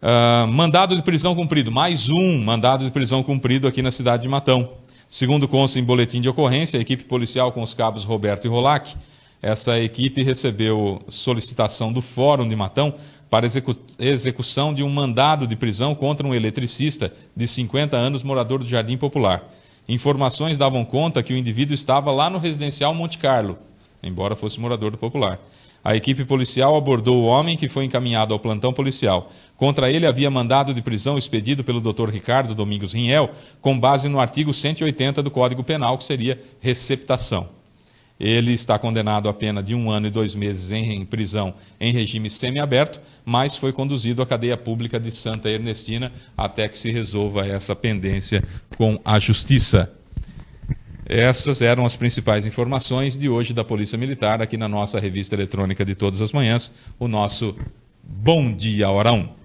Uh, mandado de prisão cumprido, mais um mandado de prisão cumprido aqui na cidade de Matão. Segundo consta em boletim de ocorrência, a equipe policial com os cabos Roberto e Rolac, essa equipe recebeu solicitação do Fórum de Matão para execu execução de um mandado de prisão contra um eletricista de 50 anos, morador do Jardim Popular. Informações davam conta que o indivíduo estava lá no residencial Monte Carlo, embora fosse morador do Popular. A equipe policial abordou o homem que foi encaminhado ao plantão policial. Contra ele havia mandado de prisão expedido pelo Dr. Ricardo Domingos Rinhel, com base no artigo 180 do Código Penal, que seria receptação. Ele está condenado à pena de um ano e dois meses em prisão em regime semiaberto, mas foi conduzido à cadeia pública de Santa Ernestina até que se resolva essa pendência com a Justiça. Essas eram as principais informações de hoje da Polícia Militar aqui na nossa revista eletrônica de todas as manhãs, o nosso Bom Dia Hora 1.